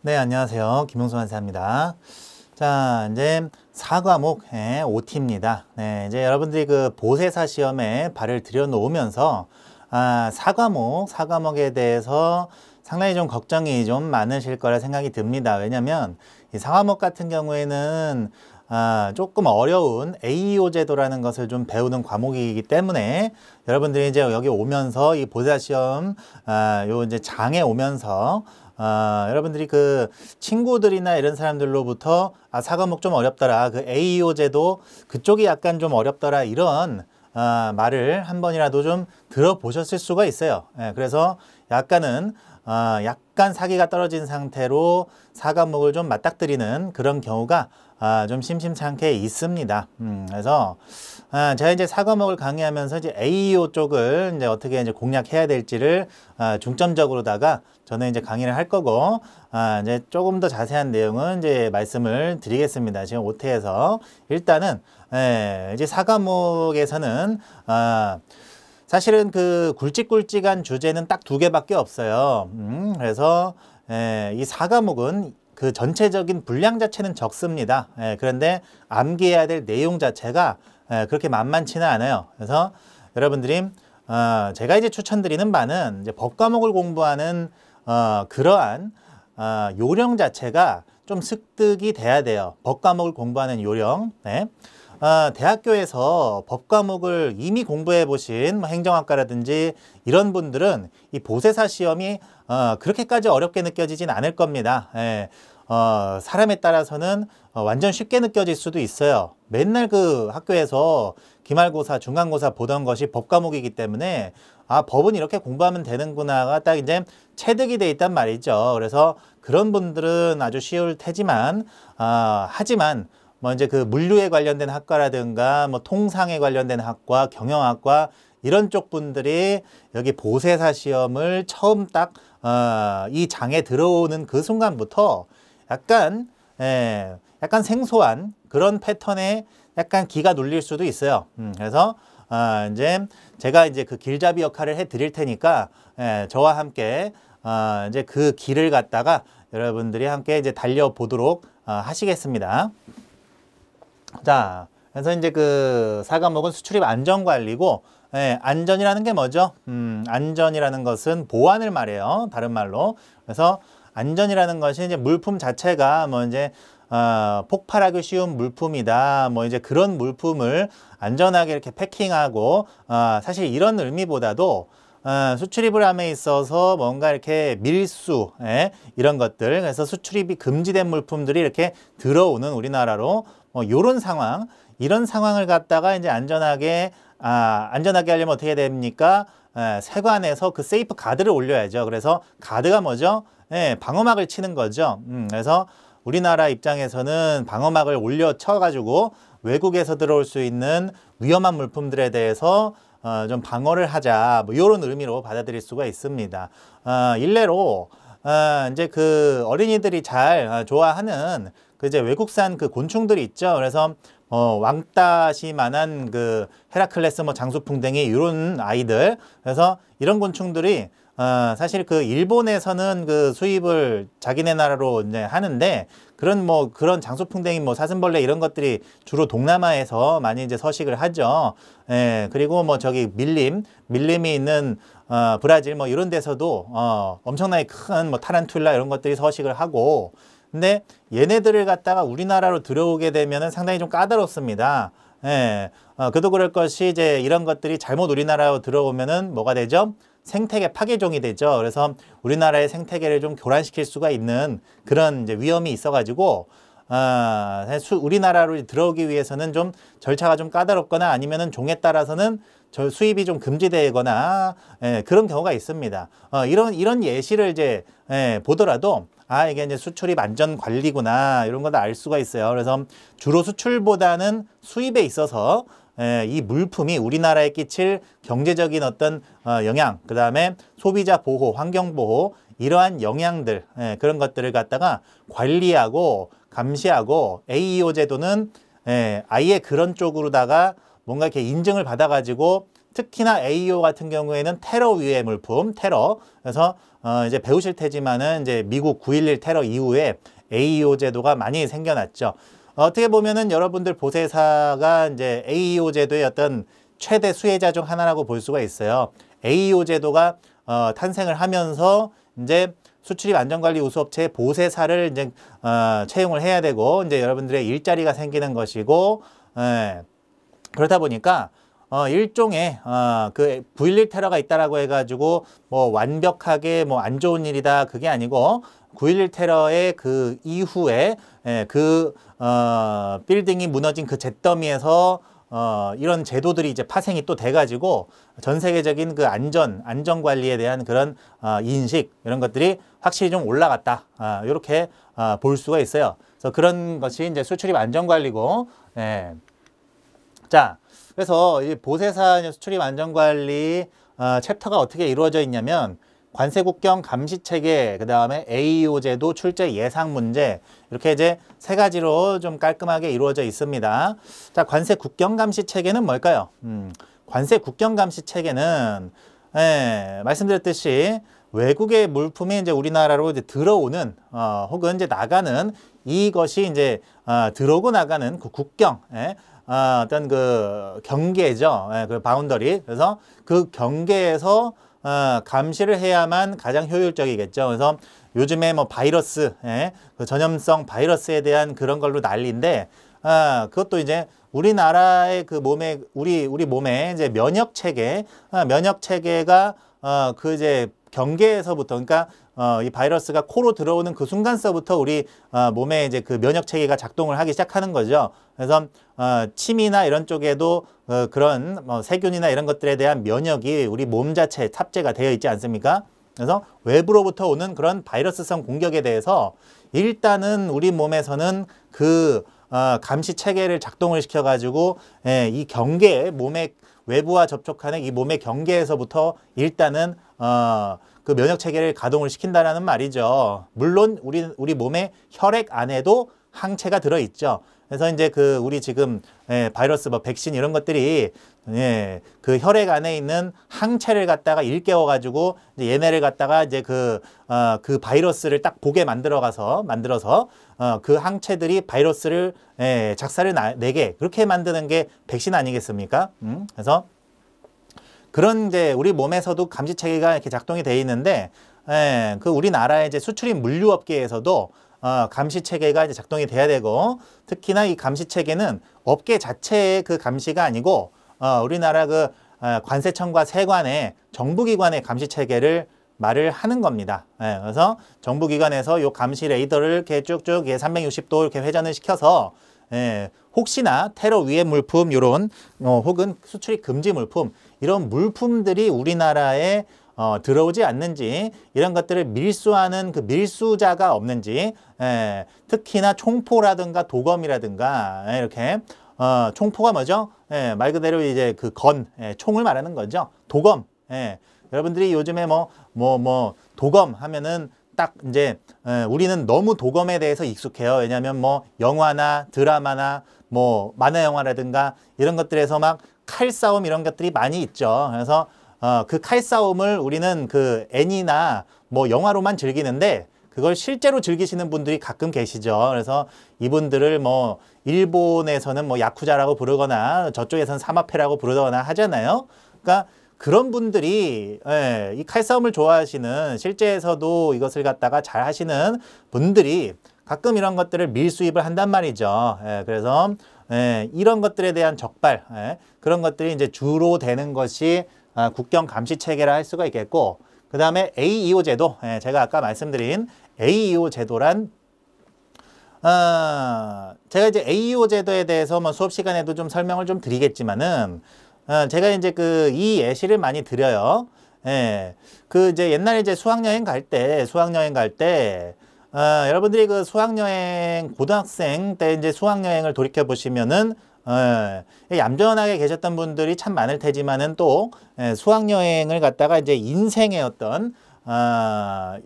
네, 안녕하세요. 김용수 한사합니다 자, 이제 4과목 예, OT입니다. 네, 이제 여러분들이 그 보세사 시험에 발을 들여놓으면서 아, 4과목, 4과목에 대해서 상당히 좀 걱정이 좀 많으실 거라 생각이 듭니다. 왜냐면 이 4과목 같은 경우에는 아, 조금 어려운 AEO 제도라는 것을 좀 배우는 과목이기 때문에 여러분들이 이제 여기 오면서 이 보사 세 시험 아, 요 이제 장에 오면서 아, 여러분들이 그 친구들이나 이런 사람들로부터 아, 사과목 좀 어렵더라. 그 AEO 제도 그쪽이 약간 좀 어렵더라. 이런 아, 말을 한 번이라도 좀 들어보셨을 수가 있어요. 예, 그래서 약간은 아, 약간 사기가 떨어진 상태로 사과목을 좀 맞닥뜨리는 그런 경우가 아, 좀 심심찮게 있습니다. 음, 그래서 아, 제가 이제 사과목을 강의하면서 이제 AEO 쪽을 이제 어떻게 이제 공략해야 될지를 아, 중점적으로다가 저는 이제 강의를 할 거고 아, 이제 조금 더 자세한 내용은 이제 말씀을 드리겠습니다. 지금 오태에서 일단은 예, 이제 사과목에서는 아, 사실은 그 굵직굵직한 주제는 딱 두 개밖에 없어요. 음, 그래서 예, 이 4과목은 그 전체적인 분량 자체는 적습니다. 예, 그런데 암기해야 될 내용 자체가 예, 그렇게 만만치는 않아요. 그래서 여러분들이 어, 제가 이제 추천드리는 바는 이제 법과목을 공부하는 어, 그러한 어, 요령 자체가 좀 습득이 돼야 돼요. 법 과목을 공부하는 요령. 네. 어, 대학교에서 법 과목을 이미 공부해 보신 뭐 행정학과라든지 이런 분들은 이 보세사 시험이 어, 그렇게까지 어렵게 느껴지진 않을 겁니다. 예. 어, 사람에 따라서는 어, 완전 쉽게 느껴질 수도 있어요. 맨날 그 학교에서 기말고사, 중간고사 보던 것이 법 과목이기 때문에 아 법은 이렇게 공부하면 되는구나가 딱 이제 체득이 돼 있단 말이죠. 그래서 그런 분들은 아주 쉬울 테지만 아 하지만 뭐 이제 그 물류에 관련된 학과라든가 뭐 통상에 관련된 학과, 경영학과 이런 쪽 분들이 여기 보세사 시험을 처음 딱 어, 이 장에 들어오는 그 순간부터 약간 예, 약간 생소한 그런 패턴의 약간 기가 눌릴 수도 있어요. 음, 그래서 어, 이제 제가 이제 그 길잡이 역할을 해 드릴 테니까 예, 저와 함께 어, 이제 그 길을 갔다가 여러분들이 함께 이제 달려보도록 어, 하시겠습니다. 자, 그래서 이제 그사과목은 수출입 안전관리고 예, 안전이라는 게 뭐죠? 음, 안전이라는 것은 보안을 말해요. 다른 말로. 그래서 안전이라는 것이 이제 물품 자체가 뭐 이제 어, 폭발하기 쉬운 물품이다. 뭐 이제 그런 물품을 안전하게 이렇게 패킹하고 어, 사실 이런 의미보다도 어, 수출입을 함에 있어서 뭔가 이렇게 밀수 예? 이런 것들 그래서 수출입이 금지된 물품들이 이렇게 들어오는 우리나라로 뭐 요런 상황 이런 상황을 갖다가 이제 안전하게 아, 안전하게 하려면 어떻게 됩니까? 예, 세관에서 그 세이프 가드를 올려야죠. 그래서 가드가 뭐죠? 예, 방어막을 치는 거죠. 음, 그래서 우리나라 입장에서는 방어막을 올려 쳐가지고 외국에서 들어올 수 있는 위험한 물품들에 대해서 어, 좀 방어를 하자 뭐 이런 의미로 받아들일 수가 있습니다. 어, 일례로 어, 이제 그 어린이들이 잘 어, 좋아하는 그 이제 외국산 그 곤충들이 있죠. 그래서 어, 왕따시만한 그 헤라클레스 뭐 장수풍뎅이 이런 아이들 그래서 이런 곤충들이 아, 사실 그 일본에서는 그 수입을 자기네 나라로 이제 하는데 그런 뭐 그런 장수풍뎅이 뭐 사슴벌레 이런 것들이 주로 동남아에서 많이 이제 서식을 하죠. 예, 그리고 뭐 저기 밀림, 밀림이 있는 어, 브라질 뭐 이런 데서도 어, 엄청나게 큰 뭐 타란툴라 이런 것들이 서식을 하고 근데 얘네들을 갖다가 우리나라로 들어오게 되면은 상당히 좀 까다롭습니다. 예. 어, 그도 그럴 것이 이제 이런 것들이 잘못 우리나라로 들어오면은 뭐가 되죠? 생태계 파괴종이 되죠. 그래서 우리나라의 생태계를 좀 교란시킬 수가 있는 그런 이제 위험이 있어가지고 어, 우리나라로 들어오기 위해서는 좀 절차가 좀 까다롭거나 아니면은 종에 따라서는 저 수입이 좀 금지되거나 예, 그런 경우가 있습니다. 어, 이런 이런 예시를 이제 예, 보더라도 아 이게 이제 수출입 안전 관리구나 이런 걸알 수가 있어요. 그래서 주로 수출보다는 수입에 있어서 예, 이 물품이 우리나라에 끼칠 경제적인 어떤 어, 영향, 그 다음에 소비자 보호, 환경 보호 이러한 영향들 예, 그런 것들을 갖다가 관리하고 감시하고 AEO 제도는 예, 아예 그런 쪽으로다가 뭔가 이렇게 인증을 받아가지고 특히나 AEO 같은 경우에는 테러 위해 물품, 테러. 그래서 어 이제 배우실 테지만은 이제 미국 9.11 테러 이후에 AEO 제도가 많이 생겨났죠. 어떻게 보면은 여러분들 보세사가 이제 AEO 제도의 어떤 최대 수혜자 중 하나라고 볼 수가 있어요. AEO 제도가 어, 탄생을 하면서 이제 수출입 안전관리 우수업체의 보세사를 이제 어, 채용을 해야 되고 이제 여러분들의 일자리가 생기는 것이고 예. 그렇다 보니까 어, 일종의 어, 그 부일일 테러가 있다라고 해가지고 뭐 완벽하게 뭐 안 좋은 일이다 그게 아니고 9.11 테러의 그 이후에 예, 그 어, 빌딩이 무너진 그 잿더미에서 어, 이런 제도들이 이제 파생이 또 돼가지고 전 세계적인 그 안전, 안전 관리에 대한 그런 어, 인식 이런 것들이 확실히 좀 올라갔다. 어, 아, 이렇게 어, 볼 수가 있어요. 그래서 그런 것이 이제 수출입 안전 관리고, 예. 자, 그래서 이보세산 수출입 안전 관리 어, 챕터가 어떻게 이루어져 있냐면 관세국경 감시체계, 그 다음에 AEO 제도 출제 예상 문제 이렇게 이제 세 가지로 좀 깔끔하게 이루어져 있습니다. 자, 관세국경 감시체계는 뭘까요? 음, 관세국경 감시체계는 예, 말씀드렸듯이 외국의 물품이 이제 우리나라로 이제 들어오는 어, 혹은 이제 나가는 이것이 이제 어, 들어오고 나가는 그 국경 예, 어, 어떤 그 경계죠. 예, 그 바운더리. 그래서 그 경계에서 어, 감시를 해야만 가장 효율적이겠죠. 그래서 요즘에 뭐 바이러스, 예, 그 전염성 바이러스에 대한 그런 걸로 난리인데 아, 그것도 이제 우리나라의 그 몸에 우리 우리 몸에 이제 면역 체계, 아, 어, 면역 체계가 어, 그 이제 경계에서부터 그러니까 어, 이 바이러스가 코로 들어오는 그 순간서부터 우리 어, 몸에 이제 그 면역 체계가 작동을 하기 시작하는 거죠. 그래서 어, 침이나 이런 쪽에도 어, 그런 뭐 세균이나 이런 것들에 대한 면역이 우리 몸 자체에 탑재가 되어 있지 않습니까? 그래서 외부로부터 오는 그런 바이러스성 공격에 대해서 일단은 우리 몸에서는 그 어, 감시 체계를 작동을 시켜가지고 예, 이 경계 몸에 외부와 접촉하는 이 몸의 경계에서부터 일단은 어, 그 면역 체계를 가동을 시킨다라는 말이죠. 물론 우리 우리 몸의 혈액 안에도 항체가 들어 있죠. 그래서 이제 그 우리 지금 예, 바이러스 뭐 백신 이런 것들이 예, 그 혈액 안에 있는 항체를 갖다가 일깨워 가지고 이제 얘네를 갖다가 이제 그어그 어, 그 바이러스를 딱 보게 만들어 가서 만들어서 어, 그 항체들이 바이러스를 예, 작사를 나, 내게 그렇게 만드는 게 백신 아니겠습니까? 음, 그래서 그런데 우리 몸에서도 감지체계가 이렇게 작동이 돼 있는데 예, 그 우리나라 이제 수출인 물류업계에서도 어, 감시 체계가 이제 작동이 돼야 되고 특히나 이 감시 체계는 업계 자체의 그 감시가 아니고 어, 우리나라 그 어, 관세청과 세관의 정부기관의 감시 체계를 말을 하는 겁니다. 예, 그래서 정부기관에서 요 감시 레이더를 이렇게 쭉쭉 예, 360도 이렇게 회전을 시켜서 예, 혹시나 테러 위해 물품 이런 어, 혹은 수출이 금지 물품 이런 물품들이 우리나라에 어, 들어오지 않는지 이런 것들을 밀수하는 그 밀수자가 없는지 예, 특히나 총포라든가 도검이라든가 예, 이렇게 어, 총포가 뭐죠? 예, 말 그대로 이제 그 건, 예, 총을 말하는 거죠. 도검. 예, 여러분들이 요즘에 뭐, 뭐, 뭐, 도검 하면은 딱 이제 예, 우리는 너무 도검에 대해서 익숙해요. 왜냐하면 뭐 영화나 드라마나 뭐 만화 영화라든가 이런 것들에서 막 칼싸움 이런 것들이 많이 있죠. 그래서 어, 그 칼싸움을 우리는 그 애니나 뭐 영화로만 즐기는데 그걸 실제로 즐기시는 분들이 가끔 계시죠. 그래서 이분들을 뭐 일본에서는 뭐 야쿠자라고 부르거나 저쪽에서는 사마페라고 부르거나 하잖아요. 그러니까 그런 분들이 예, 이 칼싸움을 좋아하시는 실제에서도 이것을 갖다가 잘 하시는 분들이 가끔 이런 것들을 밀수입을 한단 말이죠. 예, 그래서 예, 이런 것들에 대한 적발 예, 그런 것들이 이제 주로 되는 것이 아, 국경 감시 체계라 할 수가 있겠고 그 다음에 AEO 제도 예, 제가 아까 말씀드린 AEO 제도란 어, 제가 이제 AEO 제도에 대해서 뭐 수업 시간에도 좀 설명을 좀 드리겠지만은 어, 제가 이제 그 이 예시를 많이 드려요. 예. 그 이제 옛날에 이제 수학여행 갈 때, 수학여행 갈 때, 어, 여러분들이 그 수학여행, 고등학생 때 이제 수학여행을 돌이켜보시면은, 어, 예, 얌전하게 계셨던 분들이 참 많을 테지만은 또, 예, 수학여행을 갔다가 이제 인생의 어떤, 어,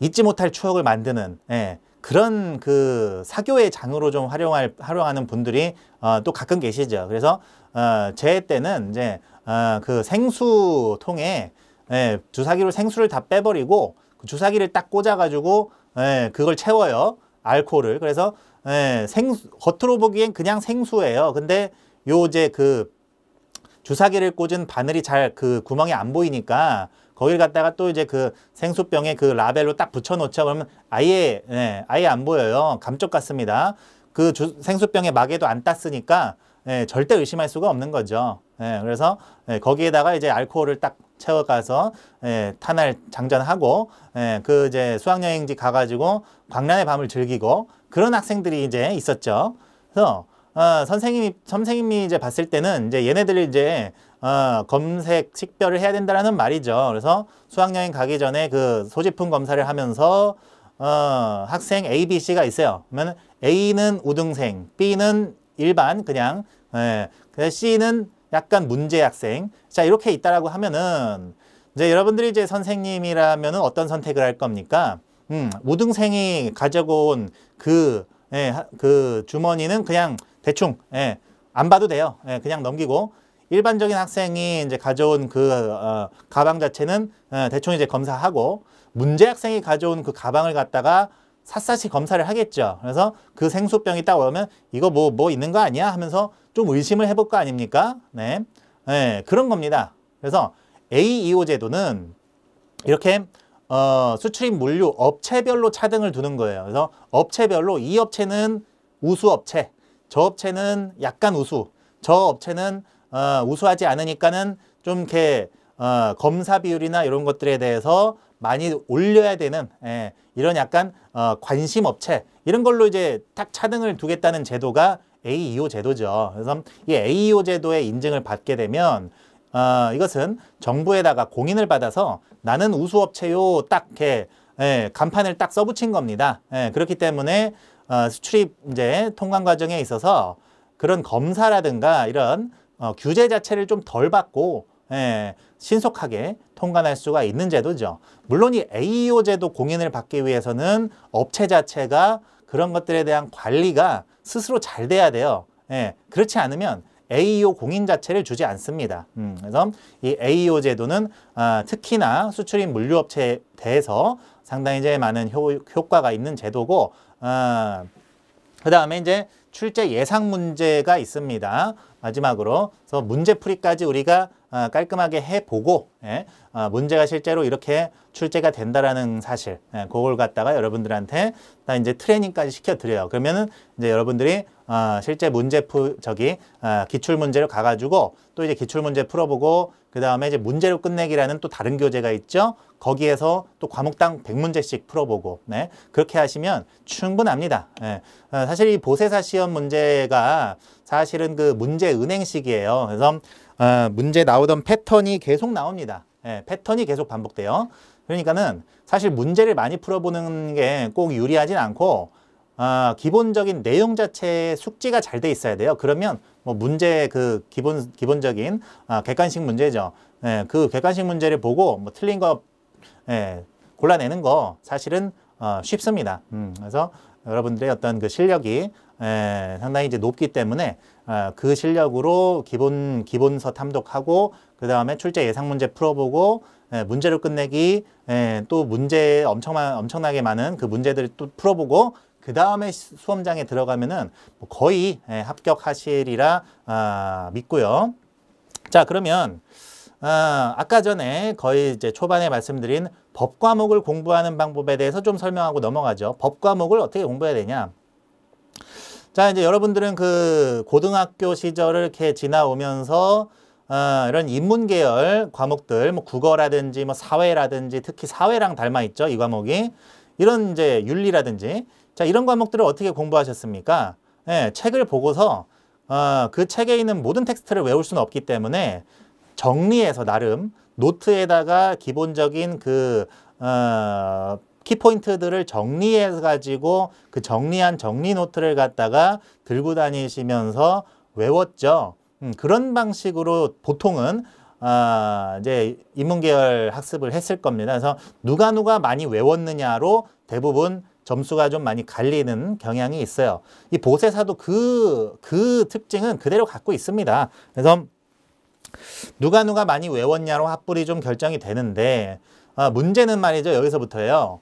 잊지 못할 추억을 만드는, 예, 그런 그 사교의 장으로 좀 활용할, 활용하는 분들이 어, 또 가끔 계시죠. 그래서 어, 제 때는 이제 어, 그 생수통에 예, 주사기로 생수를 다 빼버리고 그 주사기를 딱 꽂아가지고 예, 그걸 채워요. 알코올을. 그래서 예, 생수, 겉으로 보기엔 그냥 생수예요. 근데 요 이제 그 주사기를 꽂은 바늘이 잘 그 구멍이 안 보이니까 거길를 갖다가 또 이제 그 생수병에 그 라벨로 딱 붙여놓자 그러면 아예 예, 아예 안 보여요. 감쪽 같습니다. 그 주, 생수병에 마개도 안 땄으니까 예, 절대 의심할 수가 없는 거죠. 예, 그래서 예, 거기에다가 이제 알코올을 딱 채워가서 예, 탄알 장전하고 예, 그 이제 수학여행지 가가지고 광란의 밤을 즐기고 그런 학생들이 이제 있었죠. 그래서 어, 선생님이 선생님이 이제 봤을 때는 이제 얘네들이 이제 어, 검색 식별을 해야 된다라는 말이죠. 그래서 수학여행 가기 전에 그 소지품 검사를 하면서 어, 학생 A, B, C가 있어요. 그러면 A는 우등생, B는 일반 그냥 예. 그래서 C는 약간 문제 학생. 자, 이렇게 있다라고 하면은 이제 여러분들이 이제 선생님이라면 어떤 선택을 할 겁니까? 음, 우등생이 가져온 그, 예, 그 주머니는 그냥 대충, 예, 안 봐도 돼요. 예, 그냥 넘기고. 일반적인 학생이 이제 가져온 그, 어, 가방 자체는 어, 대충 이제 검사하고, 문제 학생이 가져온 그 가방을 갖다가 샅샅이 검사를 하겠죠. 그래서 그 생수병이 딱 오면 이거 뭐, 뭐 있는 거 아니야? 하면서 좀 의심을 해볼 거 아닙니까? 네. 네 그런 겁니다. 그래서 AEO 제도는 이렇게 어, 수출입 물류 업체별로 차등을 두는 거예요. 그래서 업체별로 이 업체는 우수 업체, 저 업체는 약간 우수, 저 업체는 어, 우수하지 않으니까는 좀 이렇게 어, 검사 비율이나 이런 것들에 대해서 많이 올려야 되는 예, 이런 약간 어, 관심 업체 이런 걸로 이제 딱 차등을 두겠다는 제도가 AEO 제도죠. 그래서 이 AEO 제도의 인증을 받게 되면 어, 이것은 정부에다가 공인을 받아서 나는 우수업체요 딱이 예, 간판을 딱 써붙인 겁니다. 예, 그렇기 때문에 어, 수출입 이제 통관 과정에 있어서 그런 검사라든가 이런 어, 규제 자체를 좀 덜 받고 예, 신속하게 통관할 수가 있는 제도죠. 물론 이 AEO 제도 공인을 받기 위해서는 업체 자체가 그런 것들에 대한 관리가 스스로 잘 돼야 돼요. 예, 그렇지 않으면 AEO 공인 자체를 주지 않습니다. 음, 그래서 이 AEO 제도는 아, 특히나 수출인 물류업체에 대해서 상당히 제 많은 효, 효과가 있는 제도고 아, 그 다음에 이제 출제 예상 문제가 있습니다. 마지막으로 그래서 문제풀이까지 우리가 어, 깔끔하게 해보고 예, 어, 문제가 실제로 이렇게 출제가 된다라는 사실 예, 그걸 갖다가 여러분들한테 다 이제 트레이닝까지 시켜드려요. 그러면은 이제 여러분들이 어, 실제 문제 푸 저기 기출 문제를 가가지고 또 이제 기출 문제 풀어보고 그 다음에 이제 문제로 끝내기라는 또 다른 교재가 있죠. 거기에서 또 과목당 백문제씩 풀어보고 네 그렇게 하시면 충분합니다. 네. 사실 이 보세사 시험 문제가 사실은 그 문제 은행식이에요. 그래서 아, 문제 나오던 패턴이 계속 나옵니다. 예, 패턴이 계속 반복돼요. 그러니까는 사실 문제를 많이 풀어보는 게 꼭 유리하진 않고 어, 기본적인 내용 자체의 숙지가 잘 돼 있어야 돼요. 그러면 뭐 문제 그 기본 기본적인 아, 객관식 문제죠. 예, 그 객관식 문제를 보고 뭐 틀린 거 예, 골라내는 거 사실은 어, 쉽습니다. 음, 그래서 여러분들의 어떤 그 실력이 에, 예, 상당히 이제 높기 때문에 어, 그 실력으로 기본 기본서 탐독하고 그 다음에 출제 예상 문제 풀어보고 에, 예, 문제를 끝내기 에, 예, 또 문제 엄청 엄청나게 많은 그 문제들을 또 풀어보고 그 다음에 수험장에 들어가면은 뭐 거의 에, 합격하시리라 아, 믿고요. 자 그러면 아, 까 전에 거의 이제 초반에 말씀드린 법 과목을 공부하는 방법에 대해서 좀 설명하고 넘어가죠. 법 과목을 어떻게 공부해야 되냐. 자, 이제 여러분들은 그 고등학교 시절을 이렇게 지나오면서 어, 이런 인문계열 과목들, 뭐 국어라든지 뭐 사회라든지 특히 사회랑 닮아있죠. 이 과목이. 이런 이제 윤리라든지. 자, 이런 과목들을 어떻게 공부하셨습니까? 예, 책을 보고서 어, 그 책에 있는 모든 텍스트를 외울 수는 없기 때문에 정리해서 나름 노트에다가 기본적인 그 어, 키포인트들을 정리해 가지고 그 정리한 정리 노트를 갖다가 들고 다니시면서 외웠죠. 음, 그런 방식으로 보통은 아, 이제 인문계열 학습을 했을 겁니다. 그래서 누가 누가 많이 외웠느냐로 대부분 점수가 좀 많이 갈리는 경향이 있어요. 이 보세사도 그, 그 특징은 그대로 갖고 있습니다. 그래서 누가 누가 많이 외웠냐로 합불이 좀 결정이 되는데 어, 문제는 말이죠. 여기서부터예요.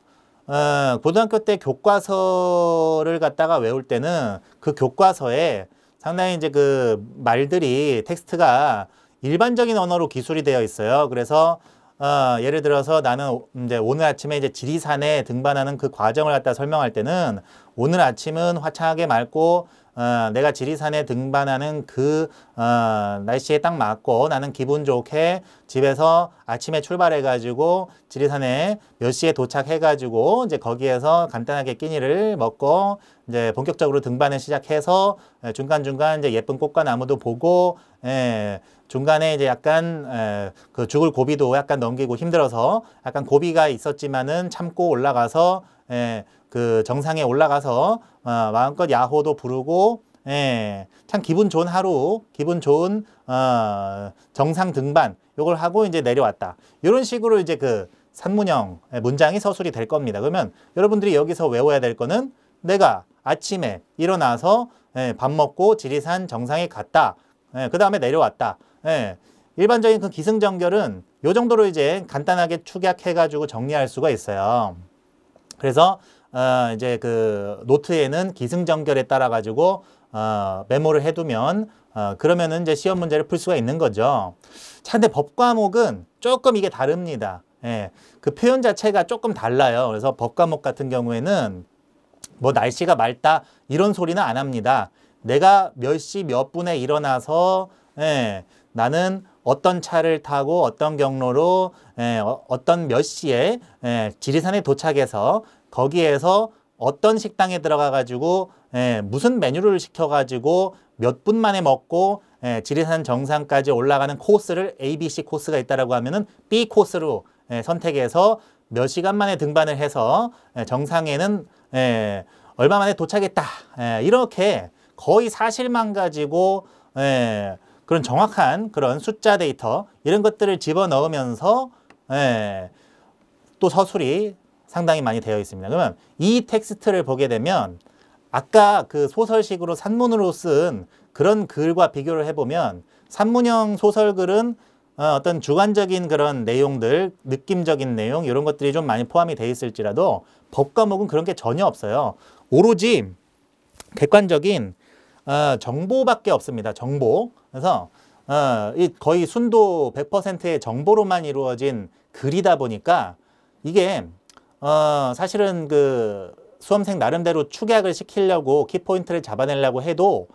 어, 고등학교 때 교과서를 갖다가 외울 때는 그 교과서에 상당히 이제 그 말들이 텍스트가 일반적인 언어로 기술이 되어 있어요. 그래서 어, 예를 들어서 나는 이제 오늘 아침에 이제 지리산에 등반하는 그 과정을 갖다 설명할 때는 오늘 아침은 화창하게 맑고 어, 내가 지리산에 등반하는 그 어, 날씨에 딱 맞고 나는 기분 좋게 집에서 아침에 출발해가지고 지리산에 몇 시에 도착해가지고 이제 거기에서 간단하게 끼니를 먹고 이제 본격적으로 등반을 시작해서 예, 중간중간 이제 예쁜 꽃과 나무도 보고 예, 중간에 이제 약간 에, 예, 그 죽을 고비도 약간 넘기고 힘들어서 약간 고비가 있었지만은 참고 올라가서 에, 예, 그 정상에 올라가서 어, 마음껏 야호도 부르고 예, 참 기분 좋은 하루, 기분 좋은 어, 정상 등반 이걸 하고 이제 내려왔다. 이런 식으로 이제 그 산문형 예, 문장이 서술이 될 겁니다. 그러면 여러분들이 여기서 외워야 될 거는 내가 아침에 일어나서 예, 밥 먹고 지리산 정상에 갔다. 예, 그 다음에 내려왔다. 예, 일반적인 그 기승전결은 요 정도로 이제 간단하게 축약해가지고 정리할 수가 있어요. 그래서 어, 이제 그 노트에는 기승전결에 따라 가지고 어, 메모를 해두면 어, 그러면은 이제 시험 문제를 풀 수가 있는 거죠. 자, 근데 법 과목은 조금 이게 다릅니다. 예, 그 표현 자체가 조금 달라요. 그래서 법 과목 같은 경우에는 뭐 날씨가 맑다 이런 소리는 안 합니다. 내가 몇 시 몇 분에 일어나서 예, 나는 어떤 차를 타고 어떤 경로로 예, 어, 떤몇 시에 예, 지리산에 도착해서 거기에서 어떤 식당에 들어가 가지고 예, 무슨 메뉴를 시켜 가지고 몇 분 만에 먹고 예, 지리산 정상까지 올라가는 코스를 ABC 코스가 있다라고 하면은 B 코스로 예, 선택해서 몇 시간 만에 등반을 해서 예, 정상에는 예, 얼마 만에 도착했다. 예, 이렇게 거의 사실만 가지고 예, 그런 정확한 그런 숫자 데이터 이런 것들을 집어넣으면서 예, 또 서술이 상당히 많이 되어 있습니다. 그러면 이 텍스트를 보게 되면 아까 그 소설식으로 산문으로 쓴 그런 글과 비교를 해보면 산문형 소설글은 어, 어떤 주관적인 그런 내용들, 느낌적인 내용 이런 것들이 좀 많이 포함이 돼 있을지라도 법 과목은 그런 게 전혀 없어요. 오로지 객관적인 어, 정보밖에 없습니다. 정보. 그래서 어, 거의 순도 100%의 정보로만 이루어진 글이다 보니까 이게 어, 사실은 그 수험생 나름대로 축약을 시키려고 키포인트를 잡아내려고 해도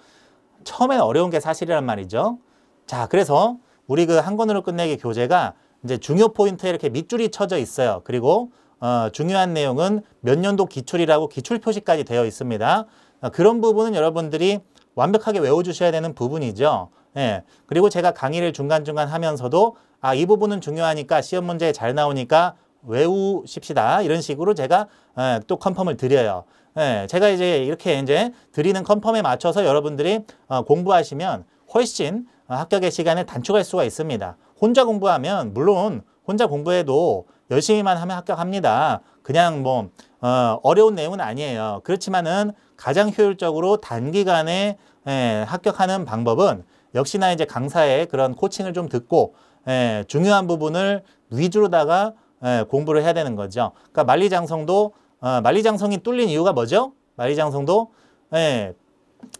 처음엔 어려운 게 사실이란 말이죠. 자, 그래서 우리 그 한 권으로 끝내기 교재가 이제 중요 포인트에 이렇게 밑줄이 쳐져 있어요. 그리고 어, 중요한 내용은 몇 년도 기출이라고 기출 표시까지 되어 있습니다. 어, 그런 부분은 여러분들이 완벽하게 외워주셔야 되는 부분이죠. 예. 그리고 제가 강의를 중간중간 하면서도 아, 이 부분은 중요하니까 시험 문제에 잘 나오니까 외우십시다. 이런 식으로 제가 예, 또 컨펌을 드려요. 예, 제가 이제 이렇게 이제 드리는 컨펌에 맞춰서 여러분들이 어, 공부하시면 훨씬 합격의 시간에 단축할 수가 있습니다. 혼자 공부하면 물론 혼자 공부해도 열심히만 하면 합격합니다. 그냥 뭐 어, 려운 내용은 아니에요. 그렇지만은 가장 효율적으로 단기간에 예, 합격하는 방법은 역시나 이제 강사의 그런 코칭을 좀 듣고 예, 중요한 부분을 위주로다가 예, 공부를 해야 되는 거죠. 그러니까 만리장성도 어, 만리장성이 뚫린 이유가 뭐죠? 만리장성도 예,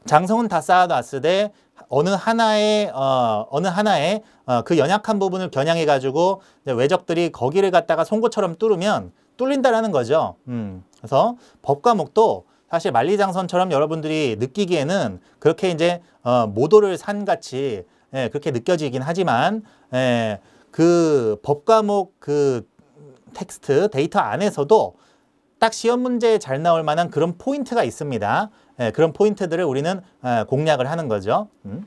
장성은 다 쌓아놨으되 어느 하나의 어, 어느 하나의 어, 그 연약한 부분을 겨냥해 가지고 외적들이 거기를 갖다가 송곳처럼 뚫으면 뚫린다라는 거죠. 음. 그래서 법과목도 사실 만리장성처럼 여러분들이 느끼기에는 그렇게 이제 어, 모도를 산 같이 예, 그렇게 느껴지긴 하지만 예, 그 법과목 그 텍스트 데이터 안에서도 딱 시험 문제에 잘 나올 만한 그런 포인트가 있습니다. 예, 그런 포인트들을 우리는 예, 공략을 하는 거죠. 음.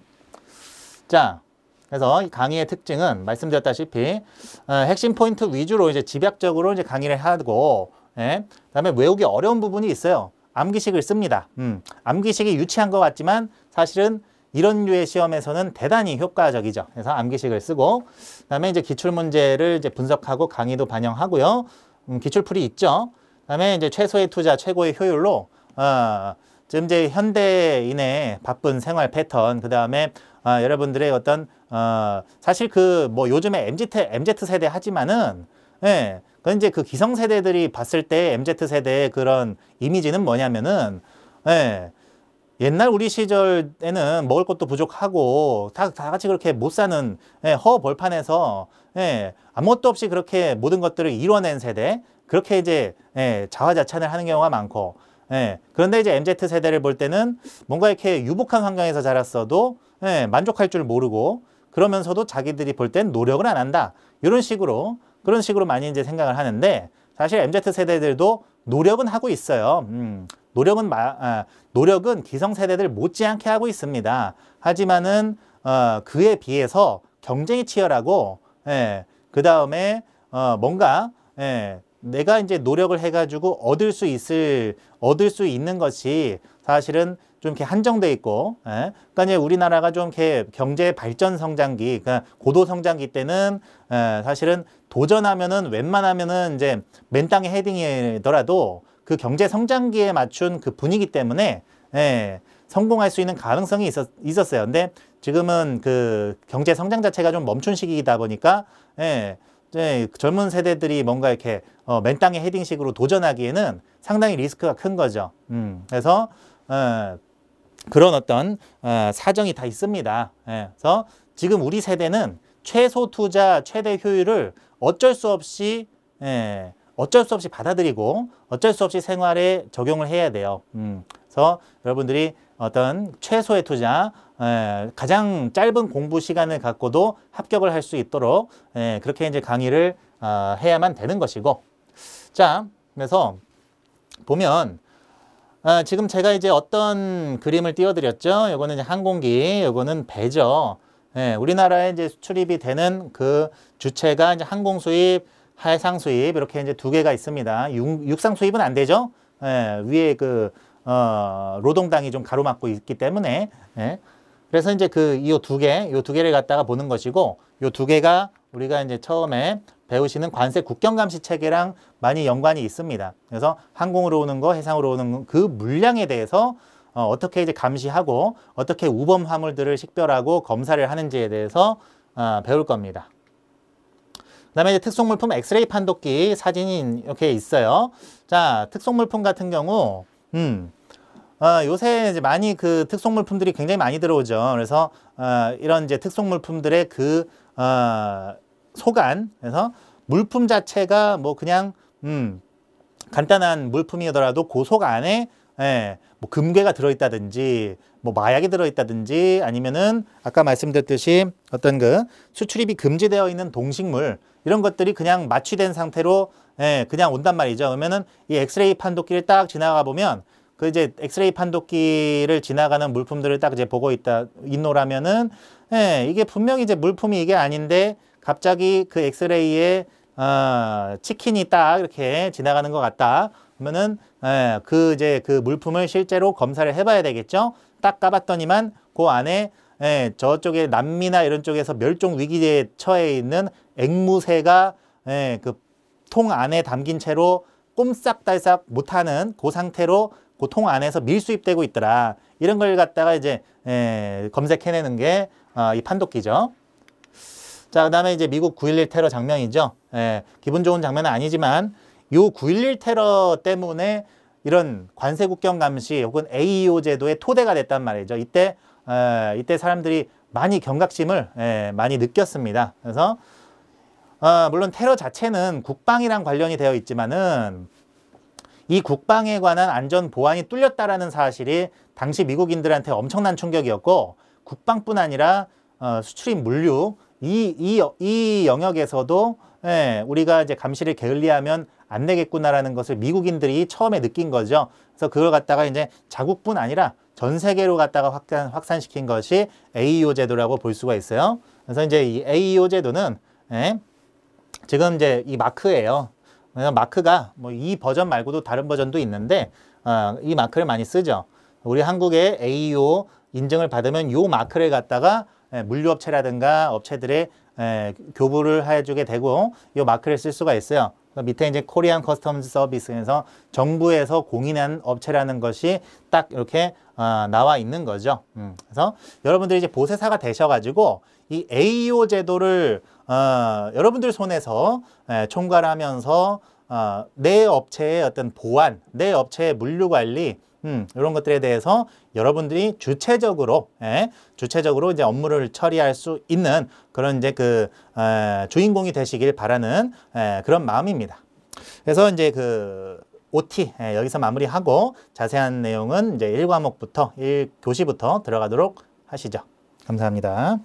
자, 그래서 이 강의의 특징은 말씀드렸다시피 어, 핵심 포인트 위주로 이제 집약적으로 이제 강의를 하고 예, 그다음에 외우기 어려운 부분이 있어요. 암기식을 씁니다. 음, 암기식이 유치한 것 같지만 사실은 이런 류의 시험에서는 대단히 효과적이죠. 그래서 암기식을 쓰고 그다음에 이제 기출 문제를 이제 분석하고 강의도 반영하고요. 음, 기출풀이 있죠. 그다음에 이제 최소의 투자, 최고의 효율로 어, 지금 이제 현대인의 바쁜 생활 패턴, 그 다음에 어, 여러분들의 어떤 어, 사실 그 뭐 요즘에 MZ MZ 세대 하지만은 예, 그 이제 그 기성 세대들이 봤을 때 MZ 세대의 그런 이미지는 뭐냐면은 예, 옛날 우리 시절에는 먹을 것도 부족하고 다, 다 같이 그렇게 못 사는 예, 허벌판에서 예, 아무것도 없이 그렇게 모든 것들을 이뤄낸 세대 그렇게 이제 예, 자화자찬을 하는 경우가 많고 예, 그런데 이제 MZ 세대를 볼 때는 뭔가 이렇게 유복한 환경에서 자랐어도 예, 만족할 줄 모르고 그러면서도 자기들이 볼 땐 노력을 안 한다 이런 식으로 그런 식으로 많이 이제 생각을 하는데 사실 MZ 세대들도 노력은 하고 있어요. 음, 노력은 마, 아, 노력은 기성세대들 못지않게 하고 있습니다. 하지만은 어, 그에 비해서 경쟁이 치열하고 예, 그 다음에 어, 뭔가 예, 내가 이제 노력을 해가지고 얻을 수 있을 얻을 수 있는 것이 사실은 좀 이렇게 한정돼 있고, 예? 그러니까 이제 우리나라가 좀 이렇게 경제 발전 성장기, 그러니까 고도 성장기 때는 예, 사실은 도전하면은 웬만하면은 이제 맨땅에 헤딩이더라도 그 경제 성장기에 맞춘 그 분위기 때문에 예, 성공할 수 있는 가능성이 있었, 있었어요. 근데 지금은 그 경제 성장 자체가 좀 멈춘 시기이다 보니까 예, 예, 젊은 세대들이 뭔가 이렇게 어, 맨땅에 헤딩식으로 도전하기에는 상당히 리스크가 큰 거죠. 음, 그래서 어, 그런 어떤 어, 사정이 다 있습니다. 예, 그래서 지금 우리 세대는 최소 투자 최대 효율을 어쩔 수 없이 예, 어쩔 수 없이 받아들이고 어쩔 수 없이 생활에 적용을 해야 돼요. 음, 그래서 여러분들이 어떤 최소의 투자, 에, 예, 가장 짧은 공부 시간을 갖고도 합격을 할 수 있도록 에, 예, 그렇게 이제 강의를 어, 해야만 되는 것이고 자, 그래서 보면 아, 지금 제가 이제 어떤 그림을 띄워드렸죠? 요거는 이제 항공기, 요거는 배죠. 예, 우리나라에 이제 수출입이 되는 그 주체가 이제 항공 수입, 해상 수입 이렇게 이제 두 개가 있습니다. 육, 육상 수입은 안 되죠. 예, 위에 그 어, 노동당이 좀 가로막고 있기 때문에 예. 그래서 이제 그 이 두 개, 이 두 개를 갖다가 보는 것이고 이 두 개가 우리가 이제 처음에 배우시는 관세 국경 감시 체계랑 많이 연관이 있습니다. 그래서 항공으로 오는 거, 해상으로 오는 그 물량에 대해서 어, 떻게 이제 감시하고 어떻게 우범 화물들을 식별하고 검사를 하는지에 대해서 어, 배울 겁니다. 그다음에 특송물품 엑스레이 판독기 사진이 이렇게 있어요. 자, 특송물품 같은 경우 음. 어, 요새 이제 많이 그 특송물품들이 굉장히 많이 들어오죠. 그래서 어, 이런 이제 특송물품들의 그 어, 소간 그래서 물품 자체가 뭐 그냥 음, 간단한 물품이더라도 고속 그 안에 예, 뭐 금괴가 들어있다든지 뭐 마약이 들어있다든지 아니면은 아까 말씀드렸듯이 어떤 그 수출입이 금지되어 있는 동식물 이런 것들이 그냥 마취된 상태로 예, 그냥 온단 말이죠. 그러면은 이 엑스레이 판독기를 딱 지나가 보면 그 이제 엑스레이 판독기를 지나가는 물품들을 딱 이제 보고 있다 있노라면은 예, 이게 분명히 이제 물품이 이게 아닌데 갑자기 그 엑스레이에 어, 치킨이 딱 이렇게 지나가는 것 같다. 그러면은 예, 그 이제 그 물품을 실제로 검사를 해봐야 되겠죠. 딱 까봤더니만 그 안에 예, 저쪽에 남미나 이런 쪽에서 멸종 위기에 처해 있는 앵무새가 예, 그통 안에 담긴 채로 꼼싹달싹 못하는 그 상태로 그 통 안에서 밀수입되고 있더라. 이런 걸 갖다가 이제 예, 검색해내는 게이 어, 판독기죠. 자, 그 다음에 이제 미국 9.11 테러 장면이죠. 예, 기분 좋은 장면은 아니지만 요9.11 테러 때문에 이런 관세 국경 감시 혹은 AEO 제도의 토대가 됐단 말이죠. 이때 에, 이때 사람들이 많이 경각심을 에, 많이 느꼈습니다. 그래서 어, 물론 테러 자체는 국방이랑 관련이 되어 있지만은 이 국방에 관한 안전 보안이 뚫렸다라는 사실이 당시 미국인들한테 엄청난 충격이었고 국방뿐 아니라 어, 수출입 물류 이, 이, 이 영역에서도 예, 우리가 이제 감시를 게을리하면 안 되겠구나라는 것을 미국인들이 처음에 느낀 거죠. 그래서 그걸 갖다가 이제 자국뿐 아니라 전 세계로 갖다가 확산, 확산시킨 것이 AEO 제도라고 볼 수가 있어요. 그래서 이제 이 AEO 제도는 예, 지금 이제 이 마크예요. 마크가 뭐 이 버전 말고도 다른 버전도 있는데 어, 이 마크를 많이 쓰죠. 우리 한국의 AEO 인증을 받으면 이 마크를 갖다가 예, 물류업체라든가 업체들의 예, 교부를 해주게 되고 이 마크를 쓸 수가 있어요. 밑에 이제 코리안 커스텀 서비스에서 정부에서 공인한 업체라는 것이 딱 이렇게 어, 나와 있는 거죠. 음, 그래서 여러분들이 이제 보세사가 되셔가지고 이 AO 제도를 어, 여러분들 손에서 예, 총괄하면서 어, 내 업체의 어떤 보안, 내 업체의 물류 관리 음, 이런 것들에 대해서 여러분들이 주체적으로 예, 주체적으로 이제 업무를 처리할 수 있는 그런 이제 그 에, 주인공이 되시길 바라는 에, 그런 마음입니다. 그래서 이제 그 OT 예, 여기서 마무리하고 자세한 내용은 이제 1과목부터 1교시부터 들어가도록 하시죠. 감사합니다.